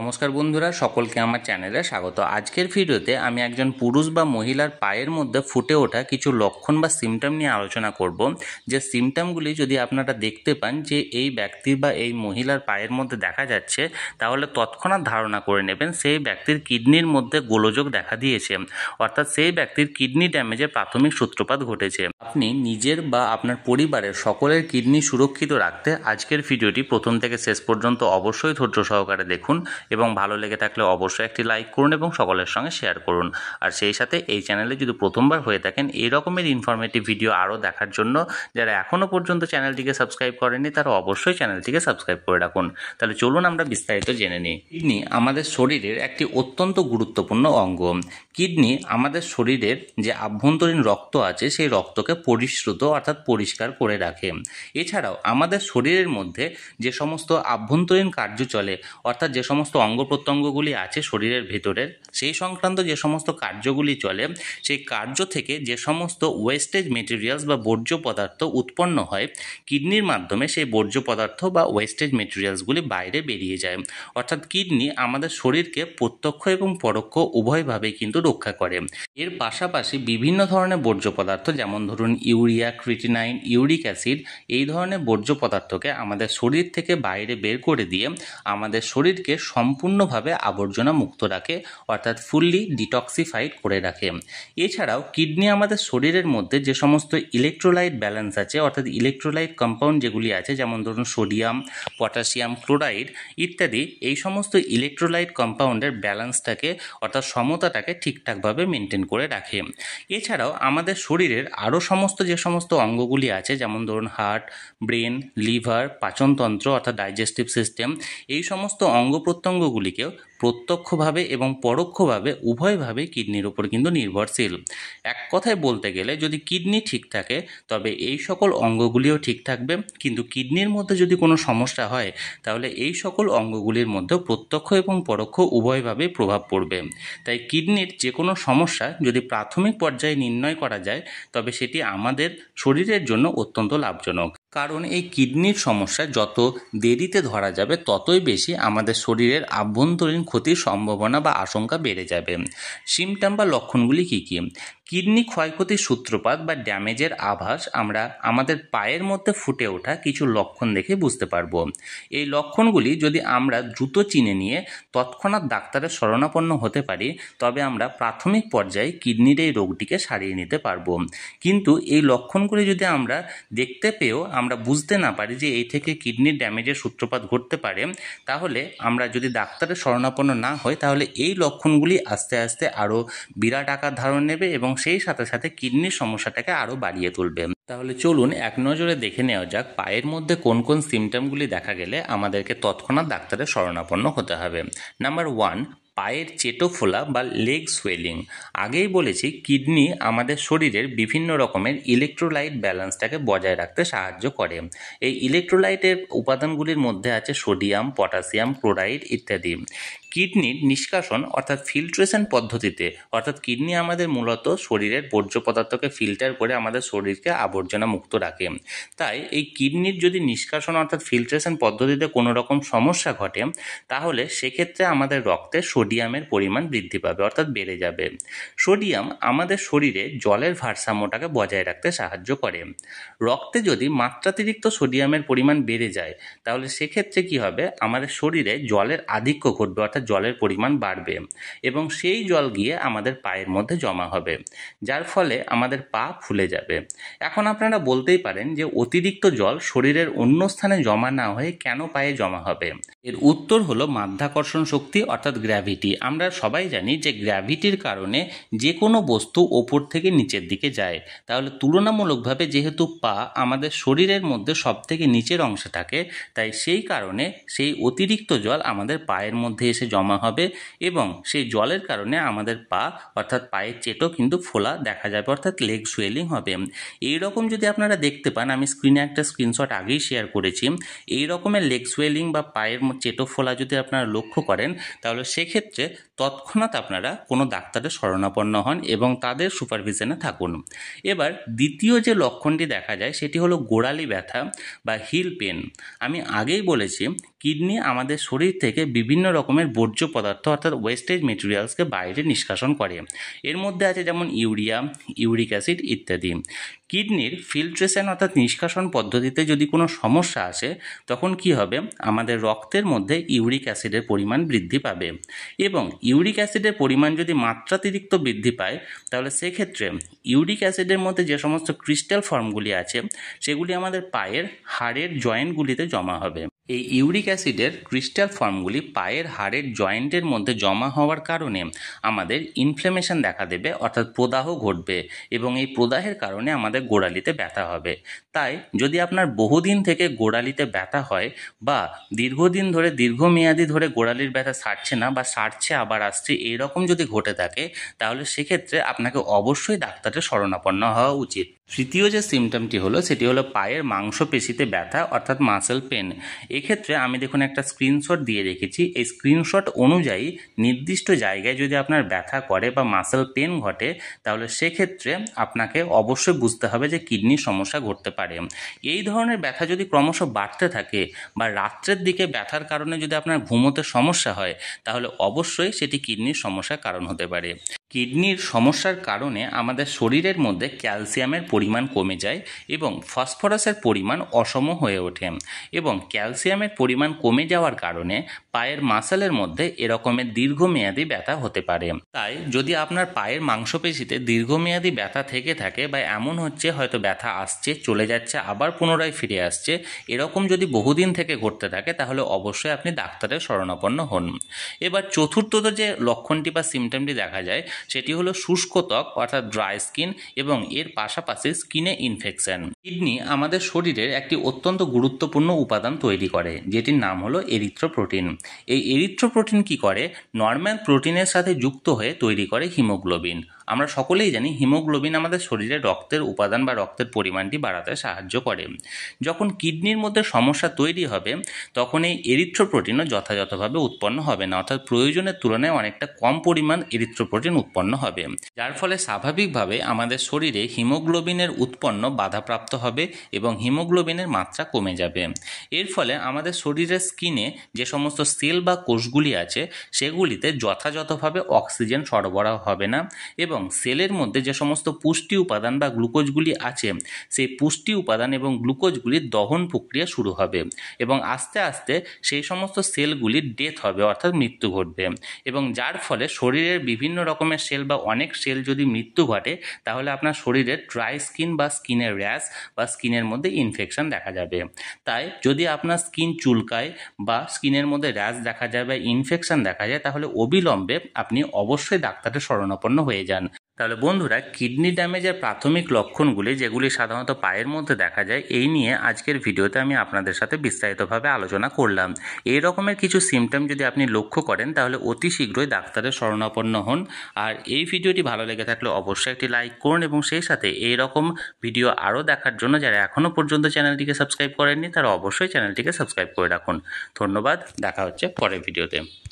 নমস্কার বন্ধুরা সকলকে আমার চ্যানেলে স্বাগত আজকের ভিডিওতে আমি একজন পুরুষ বা মহিলার পায়ের মধ্যে ফুটে ওঠা কিছু লক্ষণ বা সিমটম নিয়ে আলোচনা করব যে সিমটমগুলি যদি আপনারা দেখতে পান যে এই ব্যক্তির বা এই মহিলার পায়ের মধ্যে দেখা যাচ্ছে তাহলে তৎক্ষণাৎ ধারণা করে নেবেন সেই ব্যক্তির কিডনির মধ্যে গোলযোগ দেখা দিয়েছে অর্থাৎ সেই ব্যক্তির কিডনি ড্যামেজের প্রাথমিক সূত্রপাত ঘটেছে আপনি নিজের বা আপনার পরিবারের সকলের কিডনি সুরক্ষিত রাখতে আজকের ভিডিওটি প্রথম থেকে শেষ পর্যন্ত অবশ্যই ধৈর্য সহকারে দেখুন এবং ভালো লেগে থাকলে অবশ্যই একটি লাইক করুন এবং সকলের সঙ্গে শেয়ার করুন আর সেই সাথে এই চ্যানেলে যদি প্রথমবার হয়ে থাকেন এই রকমের ইনফরমেটিভ ভিডিও আরও দেখার জন্য যারা এখনও পর্যন্ত চ্যানেলটিকে সাবস্ক্রাইব করেনি তারা অবশ্যই চ্যানেলটিকে সাবস্ক্রাইব করে রাখুন তাহলে চলুন আমরা বিস্তারিত জেনে নিই কিডনি আমাদের শরীরের একটি অত্যন্ত গুরুত্বপূর্ণ অঙ্গ কিডনি আমাদের শরীরের যে আভ্যন্তরীণ রক্ত আছে সেই রক্তকে পরিশ্রুত অর্থাৎ পরিষ্কার করে রাখে এছাড়াও আমাদের শরীরের মধ্যে যে সমস্ত আভ্যন্তরীণ কার্য চলে অর্থাৎ যে সমস্ত অঙ্গ প্রত্যঙ্গগুলি আছে শরীরের ভেতরের সেই সংক্রান্ত যে সমস্ত কার্যগুলি চলে সেই কার্য থেকে যে সমস্ত ওয়েস্টেজ মেটেরিয়ালস বা বর্জ্য পদার্থ উৎপন্ন হয় কিডনির মাধ্যমে সেই বর্জ্য পদার্থ বা ওয়েস্টেজ মেটেরিয়ালসগুলি বাইরে বেরিয়ে যায় অর্থাৎ কিডনি আমাদের শরীরকে প্রত্যক্ষ এবং পরোক্ষ উভয়ভাবেই কিন্তু রক্ষা করে এর পাশাপাশি বিভিন্ন ধরনের বর্জ্য পদার্থ যেমন ধরুন ইউরিয়া ক্রিটিনাইন ইউরিক অ্যাসিড এই ধরনের বর্জ্য পদার্থকে আমাদের শরীর থেকে বাইরে বের করে দিয়ে আমাদের শরীরকে সম্পূর্ণভাবে আবর্জনা মুক্ত রাখে অর্থাৎ ফুললি ডিটক্সিফাইড করে রাখে এছাড়াও কিডনি আমাদের শরীরের মধ্যে যে সমস্ত ইলেকট্রোলাইট ব্যালেন্স আছে অর্থাৎ ইলেকট্রোলাইট কম্পাউন্ড যেগুলি আছে যেমন ধরুন সোডিয়াম পটাশিয়াম ক্লোরাইড ইত্যাদি এই সমস্ত ইলেকট্রোলাইট কম্পাউন্ডের ব্যালেন্সটাকে অর্থাৎ সমতাটাকে ঠিকঠাকভাবে মেনটেন করে রাখে এছাড়াও আমাদের শরীরের আরও সমস্ত যে সমস্ত অঙ্গগুলি আছে যেমন ধরুন হার্ট ব্রেন লিভার পাচনতন্ত্র অর্থাৎ ডাইজেস্টিভ সিস্টেম এই সমস্ত অঙ্গ প্রত্যঙ্গ কীটপতঙ্গগুলিকেও প্রত্যক্ষভাবে এবং পরোক্ষভাবে উভয়ভাবে কিডনির উপর কিন্তু নির্ভরশীল এক কথায় বলতে গেলে যদি কিডনি ঠিক থাকে তবে এই সকল অঙ্গগুলিও ঠিক থাকবে কিন্তু কিডনির মধ্যে যদি কোনো সমস্যা হয় তাহলে এই সকল অঙ্গগুলির মধ্যে প্রত্যক্ষ এবং পরোক্ষ উভয়ভাবে প্রভাব পড়বে তাই কিডনির যে কোনো সমস্যা যদি প্রাথমিক পর্যায়ে নির্ণয় করা যায় তবে সেটি আমাদের শরীরের জন্য অত্যন্ত লাভজনক কারণ এই কিডনির সমস্যা যত দেরিতে ধরা যাবে ততই বেশি আমাদের শরীরের আভ্যন্তরীণ ক্ষতির সম্ভাবনা বা আশঙ্কা বেড়ে যাবে সিমটাম বা লক্ষণগুলি কী কী কিডনি ক্ষয়ক্ষতির সূত্রপাত বা ড্যামেজের আভাস আমরা আমাদের পায়ের মধ্যে ফুটে ওঠা কিছু লক্ষণ দেখে বুঝতে পারব এই লক্ষণগুলি যদি আমরা দ্রুত চিনে নিয়ে তৎক্ষণাৎ ডাক্তারের শরণাপন্ন হতে পারি তবে আমরা প্রাথমিক পর্যায়ে কিডনির এই রোগটিকে সারিয়ে নিতে পারব কিন্তু এই লক্ষণগুলি যদি আমরা দেখতে পেয়েও আমরা বুঝতে না পারি যে এই থেকে কিডনির ড্যামেজের সূত্রপাত ঘটতে পারে তাহলে আমরা যদি ডাক্তারের শরণাপন্ন না হই তাহলে এই লক্ষণগুলি আস্তে আস্তে আরও বিরাট আকার ধারণ নেবে এবং সেই সাথে সাথে কিডনির সমস্যাটাকে আরও বাড়িয়ে তুলবে তাহলে চলুন এক নজরে দেখে নেওয়া যাক পায়ের মধ্যে কোন কোন সিমটমগুলি দেখা গেলে আমাদেরকে তৎক্ষণাৎ ডাক্তারের শরণাপন্ন হতে হবে নাম্বার ওয়ান পায়ের চেটো ফোলা বা লেগ সোয়েলিং আগেই বলেছি কিডনি আমাদের শরীরের বিভিন্ন রকমের ইলেকট্রোলাইট ব্যালেন্সটাকে বজায় রাখতে সাহায্য করে এই ইলেকট্রোলাইটের উপাদানগুলির মধ্যে আছে সোডিয়াম পটাশিয়াম ক্লোরাইড ইত্যাদি কিডনির নিষ্কাশন অর্থাৎ ফিল্ট্রেশন পদ্ধতিতে অর্থাৎ কিডনি আমাদের মূলত শরীরের বর্জ্য পদার্থকে ফিল্টার করে আমাদের শরীরকে আবর্জনা মুক্ত রাখে তাই এই কিডনির যদি নিষ্কাশন অর্থাৎ ফিল্ট্রেশন পদ্ধতিতে কোনো রকম সমস্যা ঘটে তাহলে সেক্ষেত্রে আমাদের রক্তে সোডিয়ামের পরিমাণ বৃদ্ধি পাবে অর্থাৎ বেড়ে যাবে সোডিয়াম আমাদের শরীরে জলের ভারসাম্যটাকে বজায় রাখতে সাহায্য করে রক্তে যদি মাত্রাতিরিক্ত সোডিয়ামের পরিমাণ বেড়ে যায় তাহলে সেক্ষেত্রে কি হবে আমাদের শরীরে জলের আধিক্য ঘটবে অর্থাৎ অর্থাৎ জলের পরিমাণ বাড়বে এবং সেই জল গিয়ে আমাদের পায়ের মধ্যে জমা হবে যার ফলে আমাদের পা ফুলে যাবে এখন আপনারা বলতেই পারেন যে অতিরিক্ত জল শরীরের অন্য স্থানে জমা না হয়ে কেন পায়ে জমা হবে এর উত্তর হলো মাধ্যাকর্ষণ শক্তি অর্থাৎ গ্র্যাভিটি আমরা সবাই জানি যে গ্র্যাভিটির কারণে যে কোনো বস্তু ওপর থেকে নিচের দিকে যায় তাহলে তুলনামূলকভাবে যেহেতু পা আমাদের শরীরের মধ্যে সব থেকে নিচের অংশে থাকে তাই সেই কারণে সেই অতিরিক্ত জল আমাদের পায়ের মধ্যে এসে জমা হবে এবং সেই জলের কারণে আমাদের পা অর্থাৎ পায়ের চেটো কিন্তু ফোলা দেখা যাবে অর্থাৎ লেগ সুয়েলিং হবে এই রকম যদি আপনারা দেখতে পান আমি স্ক্রিনে একটা স্ক্রিনশট আগেই শেয়ার করেছি এই রকমের লেগ সুয়েলিং বা পায়ের চেতফলা যদি আপনারা লক্ষ্য করেন তাহলে সেক্ষেত্রে তৎক্ষণাৎ আপনারা কোনো ডাক্তারের শরণাপন্ন হন এবং তাদের সুপারভিশনে থাকুন এবার দ্বিতীয় যে লক্ষণটি দেখা যায় সেটি হলো গোড়ালি ব্যথা বা হিল পেন আমি আগেই বলেছি কিডনি আমাদের শরীর থেকে বিভিন্ন রকমের বর্জ্য পদার্থ অর্থাৎ ওয়েস্টেজ মেটেরিয়ালসকে বাইরে নিষ্কাশন করে এর মধ্যে আছে যেমন ইউরিয়া ইউরিক অ্যাসিড ইত্যাদি কিডনির ফিল্ট্রেশন অর্থাৎ নিষ্কাশন পদ্ধতিতে যদি কোনো সমস্যা আসে তখন কি হবে আমাদের রক্তের মধ্যে ইউরিক অ্যাসিডের পরিমাণ বৃদ্ধি পাবে এবং ইউরিক অ্যাসিডের পরিমাণ যদি মাত্রাতিরিক্ত বৃদ্ধি পায় তাহলে সেক্ষেত্রে ইউরিক অ্যাসিডের মধ্যে যে সমস্ত ক্রিস্টাল ফর্মগুলি আছে সেগুলি আমাদের পায়ের হাড়ের জয়েন্টগুলিতে জমা হবে এই ইউরিক অ্যাসিডের ক্রিস্টাল ফর্মগুলি পায়ের হাড়ের জয়েন্টের মধ্যে জমা হওয়ার কারণে আমাদের ইনফ্লেমেশন দেখা দেবে অর্থাৎ প্রদাহ ঘটবে এবং এই প্রদাহের কারণে আমাদের গোড়ালিতে ব্যথা হবে তাই যদি আপনার বহুদিন থেকে গোড়ালিতে ব্যথা হয় বা দীর্ঘদিন ধরে দীর্ঘমেয়াদী ধরে গোড়ালির ব্যথা সারছে না বা সারছে আবার আসছে এইরকম যদি ঘটে থাকে তাহলে সেক্ষেত্রে আপনাকে অবশ্যই ডাক্তারের শরণাপন্ন হওয়া উচিত তৃতীয় যে সিমটমটি হলো সেটি হলো পায়ের মাংসপেশিতে ব্যথা অর্থাৎ মাসেল পেন এক্ষেত্রে আমি দেখুন একটা স্ক্রিনশট দিয়ে রেখেছি এই স্ক্রিনশট অনুযায়ী নির্দিষ্ট জায়গায় যদি আপনার ব্যথা করে বা মাসেল পেন ঘটে তাহলে সেক্ষেত্রে আপনাকে অবশ্যই বুঝতে হবে যে কিডনির সমস্যা ঘটতে পারে এই ধরনের ব্যথা যদি ক্রমশ বাড়তে থাকে বা রাত্রের দিকে ব্যথার কারণে যদি আপনার ঘুমোতে সমস্যা হয় তাহলে অবশ্যই সেটি কিডনির সমস্যার কারণ হতে পারে কিডনির সমস্যার কারণে আমাদের শরীরের মধ্যে ক্যালসিয়ামের পরিমাণ কমে যায় এবং ফসফরাসের পরিমাণ অসম হয়ে ওঠে এবং ক্যালসিয়ামের পরিমাণ কমে যাওয়ার কারণে পায়ের মাসেলের মধ্যে এরকমের দীর্ঘমেয়াদী ব্যথা হতে পারে তাই যদি আপনার পায়ের মাংসপেশিতে দীর্ঘমেয়াদী ব্যথা থেকে থাকে বা এমন হচ্ছে হয়তো ব্যথা আসছে চলে যাচ্ছে আবার পুনরায় ফিরে আসছে এরকম যদি বহুদিন থেকে ঘটতে থাকে তাহলে অবশ্যই আপনি ডাক্তারের শরণাপন্ন হন এবার চতুর্থত যে লক্ষণটি বা সিমটমটি দেখা যায় সেটি হলো শুষ্ক ত্বক অর্থাৎ ড্রাই স্কিন এবং এর পাশাপাশি স্কিনে ইনফেকশন কিডনি আমাদের শরীরের একটি অত্যন্ত গুরুত্বপূর্ণ উপাদান তৈরি করে যেটির নাম হলো এরিথ্রোপ্রোটিন এই এরিথ্রোপ্রোটিন কী করে নর্ম্যাল প্রোটিনের সাথে যুক্ত হয়ে তৈরি করে হিমোগ্লোবিন আমরা সকলেই জানি হিমোগ্লোবিন আমাদের শরীরে রক্তের উপাদান বা রক্তের পরিমাণটি বাড়াতে সাহায্য করে যখন কিডনির মধ্যে সমস্যা তৈরি হবে তখন এই এরিথ্রোপ্রোটিনও যথাযথভাবে উৎপন্ন হবে না অর্থাৎ প্রয়োজনের তুলনায় অনেকটা কম পরিমাণ এরিথ্রোপ্রোটিন উৎপন্ন হবে যার ফলে স্বাভাবিকভাবে আমাদের শরীরে হিমোগ্লোবিনের উৎপন্ন বাধাপ্রাপ্ত হবে এবং হিমোগ্লোবিনের মাত্রা কমে যাবে এর ফলে আমাদের শরীরের স্কিনে যে সমস্ত সেল বা কোষগুলি আছে সেগুলিতে যথাযথভাবে অক্সিজেন সরবরাহ হবে না এবং এবং সেলের মধ্যে যে সমস্ত পুষ্টি উপাদান বা গ্লুকোজগুলি আছে সেই পুষ্টি উপাদান এবং গ্লুকোজগুলির দহন প্রক্রিয়া শুরু হবে এবং আস্তে আস্তে সেই সমস্ত সেলগুলির ডেথ হবে অর্থাৎ মৃত্যু ঘটবে এবং যার ফলে শরীরের বিভিন্ন রকমের সেল বা অনেক সেল যদি মৃত্যু ঘটে তাহলে আপনার শরীরে ড্রাই স্কিন বা স্কিনের র্যাশ বা স্কিনের মধ্যে ইনফেকশন দেখা যাবে তাই যদি আপনার স্কিন চুলকায় বা স্কিনের মধ্যে র্যাশ দেখা যায় বা ইনফেকশন দেখা যায় তাহলে অবিলম্বে আপনি অবশ্যই ডাক্তারের শরণাপন্ন হয়ে যান তাহলে বন্ধুরা কিডনি ড্যামেজের প্রাথমিক লক্ষণগুলি যেগুলি সাধারণত পায়ের মধ্যে দেখা যায় এই নিয়ে আজকের ভিডিওতে আমি আপনাদের সাথে বিস্তারিতভাবে আলোচনা করলাম এই রকমের কিছু সিমটম যদি আপনি লক্ষ্য করেন তাহলে অতি শীঘ্রই ডাক্তারের শরণাপন্ন হন আর এই ভিডিওটি ভালো লেগে থাকলে অবশ্যই একটি লাইক করুন এবং সেই সাথে এই রকম ভিডিও আরও দেখার জন্য যারা এখনও পর্যন্ত চ্যানেলটিকে সাবস্ক্রাইব করেননি তারা অবশ্যই চ্যানেলটিকে সাবস্ক্রাইব করে রাখুন ধন্যবাদ দেখা হচ্ছে পরের ভিডিওতে